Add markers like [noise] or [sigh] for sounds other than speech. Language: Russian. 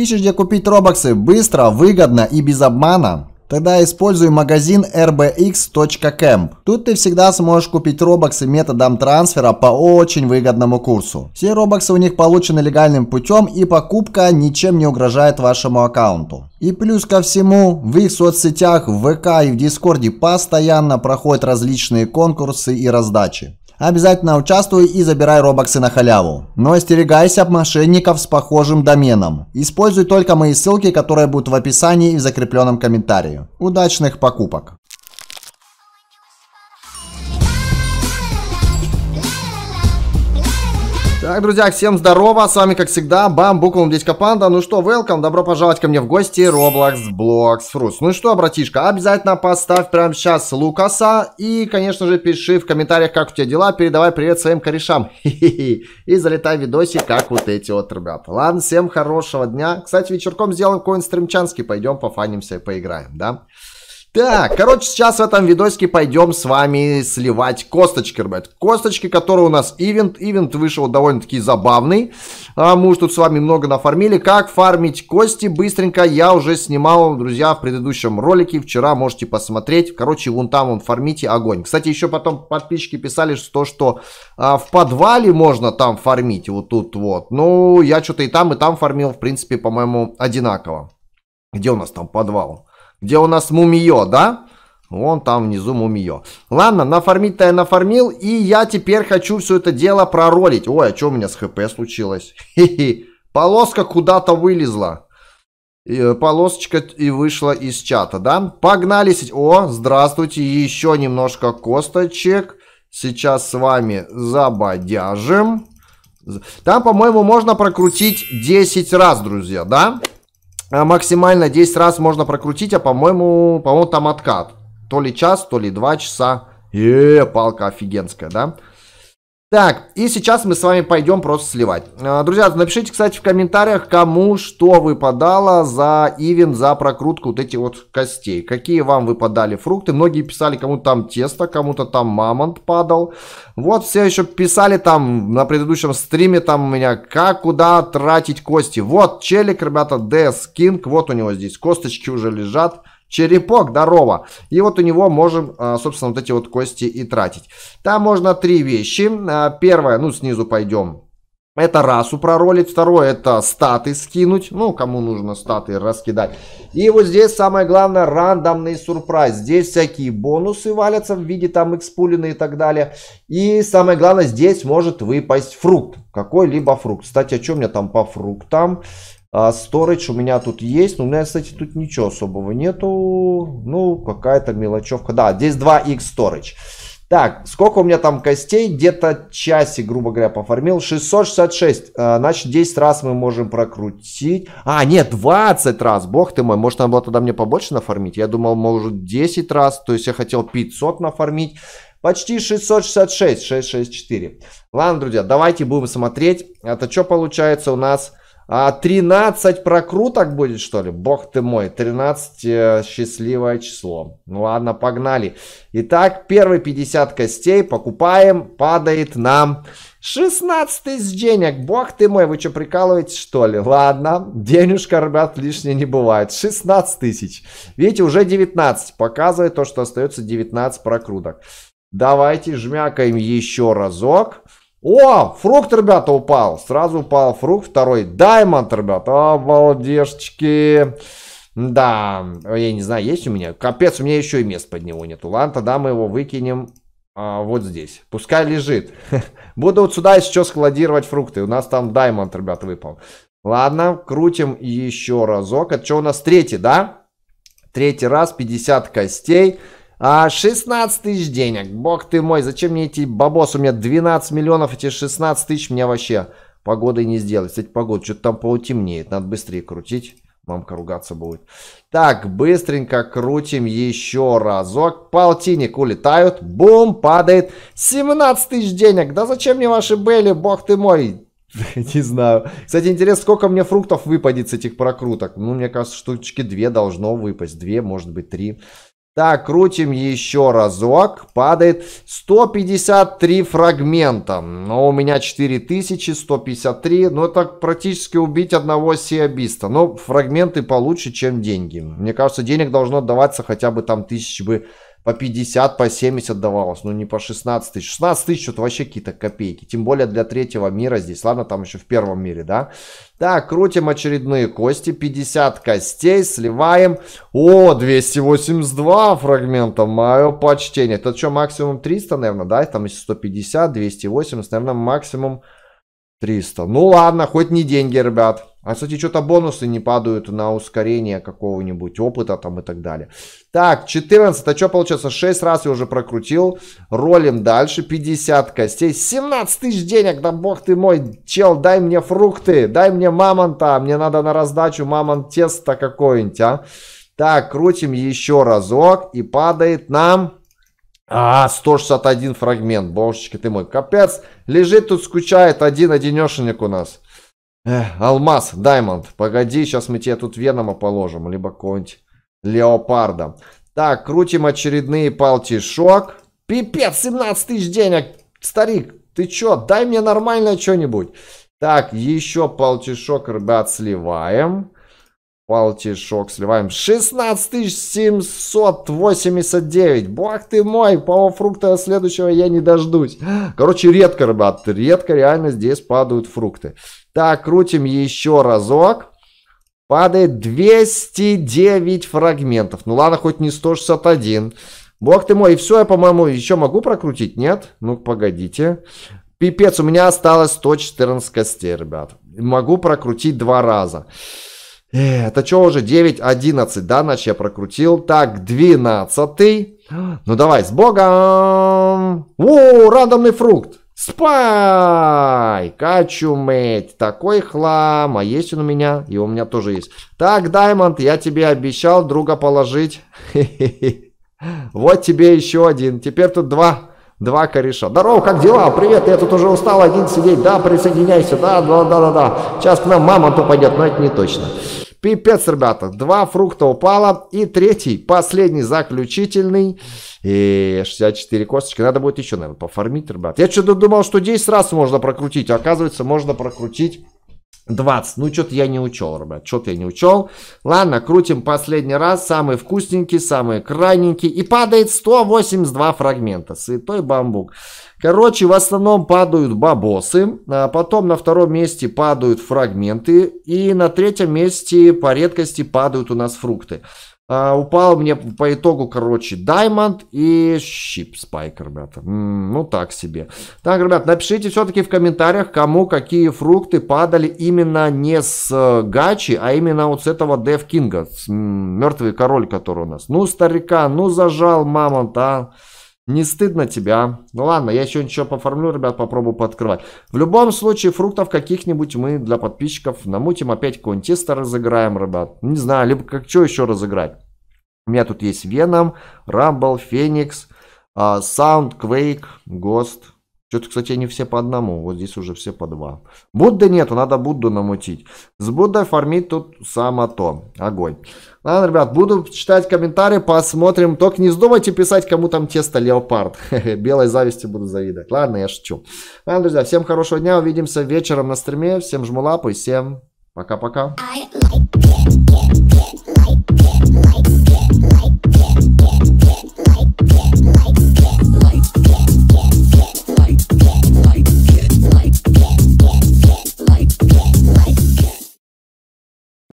Ищешь где купить робоксы быстро, выгодно и без обмана? Тогда используй магазин rbx.camp. Тут ты всегда сможешь купить робоксы методом трансфера по очень выгодному курсу. Все робоксы у них получены легальным путем и покупка ничем не угрожает вашему аккаунту. И плюс ко всему, в их соцсетях, в ВК и в Дискорде постоянно проходят различные конкурсы и раздачи. Обязательно участвуй и забирай робоксы на халяву. Но остерегайся мошенников с похожим доменом. Используй только мои ссылки, которые будут в описании и в закрепленном комментарии. Удачных покупок! Так, друзья, всем здорово, с вами, как всегда, Бамбукл, Дядька Панда. Ну что, welcome, добро пожаловать ко мне в гости, Roblox Blocks Fruits. Ну что, братишка, обязательно поставь прямо сейчас Лукаса и, конечно же, пиши в комментариях, как у тебя дела, передавай привет своим корешам. И залетай видосик, как вот эти вот ребят. Ладно, всем хорошего дня. Кстати, вечерком сделаем какой-нибудь стримчанский, пойдем пофанимся и поиграем, да? Да. Так, короче, сейчас в этом видосике пойдем с вами сливать косточки, ребят. Косточки, которые у нас ивент. Ивент вышел довольно-таки забавный. А мы уж тут с вами много нафармили. Как фармить кости быстренько я уже снимал, друзья, в предыдущем ролике. Вчера можете посмотреть. Короче, вон там он фармите огонь. Кстати, еще потом подписчики писали то, что а, в подвале можно там фармить. Вот тут вот. Ну, я что-то и там, и там фармил, в принципе, по-моему, одинаково. Где у нас там подвал? Где у нас мумиё, да? Вон там внизу мумиё. Ладно, нафармить-то я нафармил, и я теперь хочу все это дело проролить. Ой, а что у меня с хп случилось? [laughs] Хе-хе, полоска куда-то вылезла. И, э, полосочка и вышла из чата, да? Погнали. О, здравствуйте, еще немножко косточек. Сейчас с вами забодяжим. Там, по-моему, можно прокрутить 10 раз, друзья, да? Да. А, максимально 10 раз можно прокрутить, а по-моему, по-моему, там откат. То ли час, то ли два часа. Э, палка офигенская, да? Так, и сейчас мы с вами пойдем просто сливать. А, друзья, напишите, кстати, в комментариях, кому что выпадало за ивен, за прокрутку вот эти вот костей. Какие вам выпадали фрукты. Многие писали, кому-то там тесто, кому-то там мамонт падал. Вот все еще писали там на предыдущем стриме там у меня, как, куда тратить кости. Вот челик, ребята, DS King, вот у него здесь косточки уже лежат. Черепок, здорово. И вот у него можем, а, собственно, вот эти вот кости и тратить. Там можно три вещи. А, первое, ну, снизу пойдем. Это расу проролить. Второе, это статы скинуть. Ну, кому нужно статы раскидать. И вот здесь самое главное, рандомный сюрприз. Здесь всякие бонусы валятся в виде там экспулины и так далее. И самое главное, здесь может выпасть фрукт. Какой-либо фрукт. Кстати, а что у меня там по фруктам? А storage у меня тут есть. Но у меня, кстати, тут ничего особого нету. Ну, какая-то мелочевка. Да, здесь 2x Storage. Так, сколько у меня там костей? Где-то часик, грубо говоря, пофармил. 666. А, значит, 10 раз мы можем прокрутить. А, нет, 20 раз. Бог ты мой. Может, надо было тогда мне побольше нафармить? Я думал, может, 10 раз. То есть, я хотел 500 нафармить. Почти 666. 664. Ладно, друзья, давайте будем смотреть. Это что получается у нас а 13 прокруток будет, что ли? Бог ты мой, 13 э, счастливое число. Ну ладно, погнали. Итак, первые 50 костей покупаем, падает нам 16 тысяч денег. Бог ты мой, вы что, прикалываетесь, что ли? Ладно, денежка, ребят, лишней не бывает. 16 тысяч. Видите, уже 19. Показывает то, что остается 19 прокруток. Давайте жмякаем еще разок. О, фрукт, ребята, упал. Сразу упал фрукт. Второй даймонд, ребята. Обалдежечки. Да, я не знаю, есть у меня. Капец, у меня еще и мест под него нету. Ладно, тогда мы его выкинем а, вот здесь. Пускай лежит. [laughs] Буду вот сюда еще складировать фрукты. У нас там даймонд, ребята, выпал. Ладно, крутим еще разок. Это что у нас третий, да? Третий раз, 50 костей. А 16 тысяч денег. Бог ты мой, зачем мне эти бабосы? У меня 12 миллионов, эти 16 тысяч мне вообще погодой не сделать. Кстати, погода, что-то там поутемнеет. Надо быстрее крутить. Мамка ругаться будет. Так, быстренько крутим еще разок. Полтинник улетают. Бум, падает. 17 тысяч денег. Да зачем мне ваши Белли, бог ты мой. [laughs] Не знаю. Кстати, интересно, сколько мне фруктов выпадет с этих прокруток. Ну, мне кажется, штучки две должно выпасть. Две, может быть, три. Так, крутим еще разок. Падает 153 фрагмента. Но у меня 4153. Ну, это практически убить одного сиабиста. Но фрагменты получше, чем деньги. Мне кажется, денег должно отдаваться хотя бы там тысяч бы по 50, по 70 давалось, ну не по 16 тысяч. 16 тысяч это вообще какие-то копейки, тем более для третьего мира здесь, ладно, там еще в первом мире, да. Так, крутим очередные кости, 50 костей, сливаем. О, 282 фрагмента, мое почтение. Это что, максимум 300, наверное, да? Там если 150, 280, наверное, максимум 300. Ну ладно, хоть не деньги, ребят. А, кстати, что-то бонусы не падают на ускорение какого-нибудь опыта там и так далее. Так, 14. А что получается? 6 раз я уже прокрутил. Ролим дальше. 50 костей. 17 тысяч денег. Да бог ты мой, чел, дай мне фрукты. Дай мне мамонта. Мне надо на раздачу мамонт тесто какое-нибудь, а. Так, крутим еще разок. И падает нам... А, 161 фрагмент, божечки ты мой, капец, лежит тут, скучает один одинешенек у нас. Эх, алмаз, Даймонд, погоди, сейчас мы тебе тут Венома положим, либо какого-нибудь Леопарда. Так, крутим очередные палтишок. Пипец, 17 тысяч денег. Старик, ты чё, дай мне нормальное что-нибудь. Так, еще палтишок, ребят, сливаем. Палтишок сливаем. 16 789. Бог ты мой, по фрукта следующего я не дождусь. Короче, редко, ребят, редко реально здесь падают фрукты. Так, крутим еще разок. Падает 209 фрагментов. Ну ладно, хоть не 161. Бог ты мой, и все, я, по-моему, еще могу прокрутить, нет? ну погодите. Пипец, у меня осталось 114 костей, ребят. Могу прокрутить два раза. Э, это что уже? 9, 11, да, ночь я прокрутил. Так, 12. Ну давай, с богом! О, рандомный фрукт. Спай! Качу мыть. Такой хлам. А есть он у меня? И у меня тоже есть. Так, Даймонд, я тебе обещал друга положить. [laughs] Вот тебе еще один. Теперь тут два. Два кореша. Здорово, как дела? Привет, я тут уже устал один сидеть. Да, присоединяйся. Да, да, да, да, да. Сейчас к нам мама то пойдет, но это не точно. Пипец, ребята. Два фрукта упало. И третий, последний, заключительный. И 64 косточки. Надо будет еще, наверное, пофармить, ребят. Я что-то думал, что 10 раз можно прокрутить. А оказывается, можно прокрутить 20. Ну, что-то я не учел, ребят, что-то я не учел. Ладно, крутим последний раз. Самый вкусненький, самый крайненький. И падает 182 фрагмента. Святой бамбук. Короче, в основном падают бабосы. А потом на втором месте падают фрагменты. И на третьем месте по редкости падают у нас фрукты. А, упал мне по итогу, короче, Diamond и Ship Spike, ребята. М-м, ну, так себе. Так, ребят, напишите все-таки в комментариях, кому какие фрукты падали именно не с э, Гачи, а именно вот с этого Дев Кинга. С, м-м, мертвый король, который у нас. Ну, старика, ну, зажал мамонт а. Не стыдно тебя. Ну ладно, я еще ничего поформлю, ребят, попробую пооткрывать. В любом случае, фруктов каких-нибудь мы для подписчиков намутим. Опять какое-нибудь тесто разыграем, ребят. Не знаю, либо как что еще разыграть. У меня тут есть Веном, Рамбл, Феникс, а, Саундквейк, Гост. Что-то, кстати, они все по одному. Вот здесь уже все по два. Будды нету, надо Будду намутить. С Буддой фармить тут само то. Огонь. Ладно, ребят, буду читать комментарии, посмотрим. Только не вздумайте писать, кому там тесто леопард. [laughs] Белой зависти буду завидовать. Ладно, я шучу. Ладно, друзья, всем хорошего дня. Увидимся вечером на стриме. Всем жму лапы. Всем пока-пока.